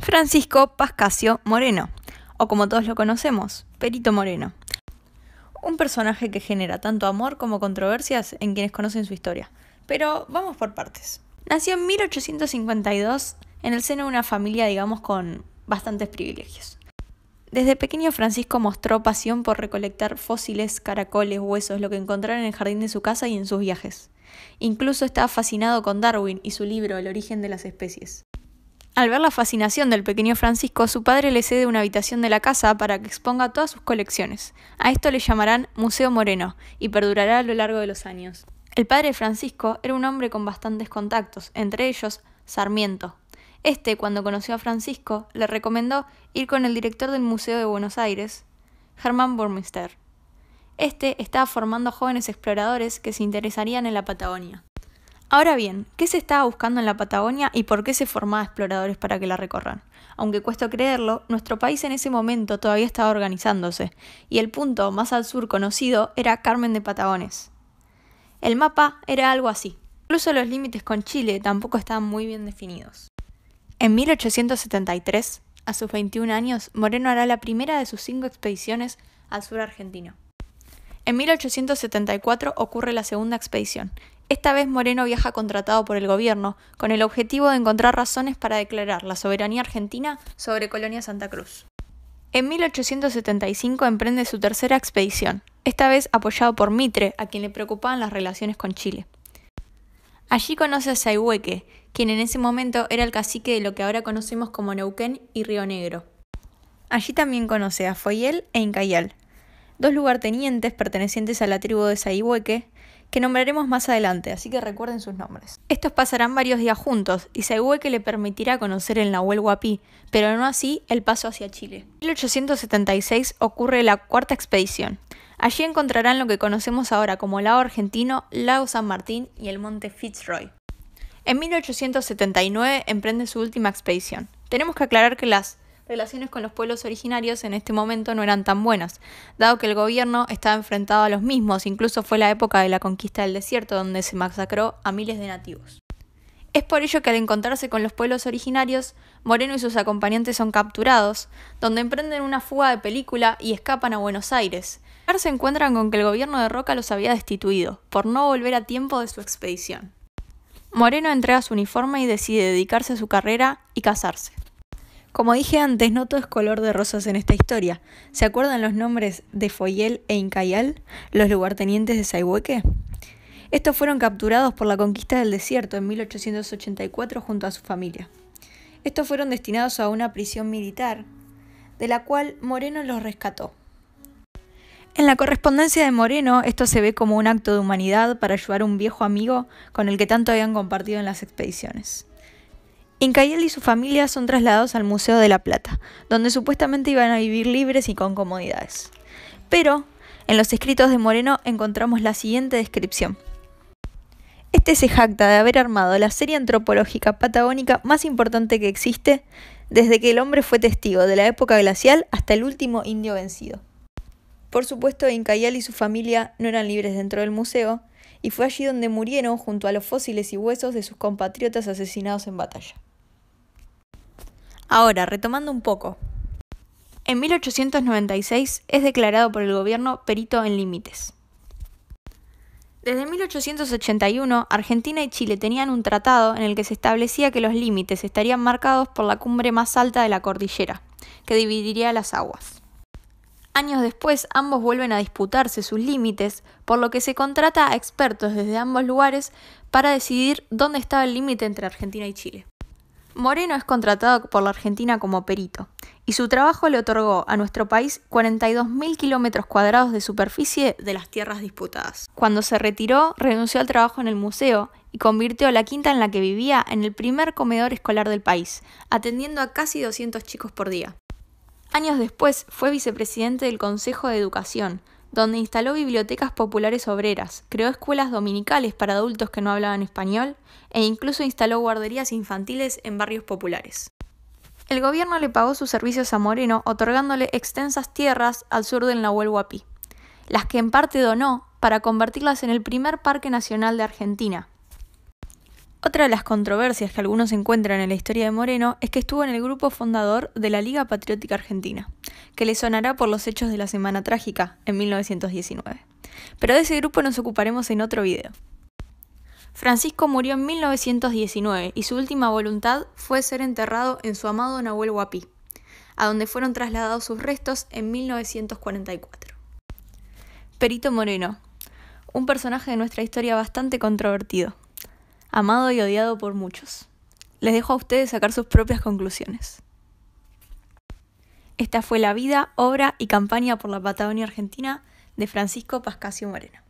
Francisco Pascasio Moreno, o como todos lo conocemos, Perito Moreno. Un personaje que genera tanto amor como controversias en quienes conocen su historia. Pero vamos por partes. Nació en 1852 en el seno de una familia, digamos, con bastantes privilegios. Desde pequeño Francisco mostró pasión por recolectar fósiles, caracoles, huesos, lo que encontraron en el jardín de su casa y en sus viajes. Incluso estaba fascinado con Darwin y su libro El origen de las especies. Al ver la fascinación del pequeño Francisco, su padre le cede una habitación de la casa para que exponga todas sus colecciones. A esto le llamarán Museo Moreno y perdurará a lo largo de los años. El padre Francisco era un hombre con bastantes contactos, entre ellos Sarmiento. Este, cuando conoció a Francisco, le recomendó ir con el director del Museo de Buenos Aires, Germán Burmester. Este estaba formando jóvenes exploradores que se interesarían en la Patagonia. Ahora bien, ¿qué se estaba buscando en la Patagonia y por qué se formaba exploradores para que la recorran? Aunque cuesta creerlo, nuestro país en ese momento todavía estaba organizándose, y el punto más al sur conocido era Carmen de Patagones. El mapa era algo así. Incluso los límites con Chile tampoco estaban muy bien definidos. En 1873, a sus 21 años, Moreno hará la primera de sus cinco expediciones al sur argentino. En 1874 ocurre la segunda expedición, esta vez Moreno viaja contratado por el gobierno, con el objetivo de encontrar razones para declarar la soberanía argentina sobre Colonia Santa Cruz. En 1875 emprende su tercera expedición, esta vez apoyado por Mitre, a quien le preocupaban las relaciones con Chile. Allí conoce a Saihueque, quien en ese momento era el cacique de lo que ahora conocemos como Neuquén y Río Negro. Allí también conoce a Foyel e Incayal, dos lugartenientes pertenecientes a la tribu de Saihueque, que nombraremos más adelante, así que recuerden sus nombres. Estos pasarán varios días juntos y seguro que le permitirá conocer el Nahuel Huapi, pero no así el paso hacia Chile. En 1876 ocurre la cuarta expedición. Allí encontrarán lo que conocemos ahora como Lago Argentino, Lago San Martín y el Monte Fitzroy. En 1879 emprende su última expedición. Tenemos que aclarar que las relaciones con los pueblos originarios en este momento no eran tan buenas, dado que el gobierno estaba enfrentado a los mismos, incluso fue la época de la conquista del desierto donde se masacró a miles de nativos. Es por ello que al encontrarse con los pueblos originarios, Moreno y sus acompañantes son capturados, donde emprenden una fuga de película y escapan a Buenos Aires. Ahora se encuentran con que el gobierno de Roca los había destituido, por no volver a tiempo de su expedición. Moreno entrega su uniforme y decide dedicarse a su carrera y casarse. Como dije antes, no todo es color de rosas en esta historia. ¿Se acuerdan los nombres de Foyel e Incayal, los lugartenientes de Saihueque? Estos fueron capturados por la conquista del desierto en 1884 junto a su familia. Estos fueron destinados a una prisión militar, de la cual Moreno los rescató. En la correspondencia de Moreno, esto se ve como un acto de humanidad para ayudar a un viejo amigo con el que tanto habían compartido en las expediciones. Incaial y su familia son trasladados al Museo de La Plata, donde supuestamente iban a vivir libres y con comodidades. Pero, en los escritos de Moreno encontramos la siguiente descripción. Este se jacta de haber armado la serie antropológica patagónica más importante que existe desde que el hombre fue testigo de la época glacial hasta el último indio vencido. Por supuesto, Incayal y su familia no eran libres dentro del museo, y fue allí donde murieron junto a los fósiles y huesos de sus compatriotas asesinados en batalla. Ahora, retomando un poco. En 1896 es declarado por el gobierno perito en límites. Desde 1881, Argentina y Chile tenían un tratado en el que se establecía que los límites estarían marcados por la cumbre más alta de la cordillera, que dividiría las aguas. Años después, ambos vuelven a disputarse sus límites, por lo que se contrata a expertos desde ambos lugares para decidir dónde estaba el límite entre Argentina y Chile. Moreno es contratado por la Argentina como perito y su trabajo le otorgó a nuestro país 42.000 kilómetros cuadrados de superficie de las tierras disputadas. Cuando se retiró, renunció al trabajo en el museo y convirtió la quinta en la que vivía en el primer comedor escolar del país, atendiendo a casi 200 chicos por día. Años después fue vicepresidente del Consejo de Educación, donde instaló bibliotecas populares obreras, creó escuelas dominicales para adultos que no hablaban español e incluso instaló guarderías infantiles en barrios populares. El gobierno le pagó sus servicios a Moreno otorgándole extensas tierras al sur del Nahuel Huapi, las que en parte donó para convertirlas en el primer parque nacional de Argentina, otra de las controversias que algunos encuentran en la historia de Moreno es que estuvo en el grupo fundador de la Liga Patriótica Argentina, que le sonará por los hechos de la Semana Trágica en 1919. Pero de ese grupo nos ocuparemos en otro video. Francisco murió en 1919 y su última voluntad fue ser enterrado en su amado Nahuel Huapi, a donde fueron trasladados sus restos en 1944. Perito Moreno, un personaje de nuestra historia bastante controvertido amado y odiado por muchos. Les dejo a ustedes sacar sus propias conclusiones. Esta fue la vida, obra y campaña por la Patagonia Argentina de Francisco Pascasio Moreno.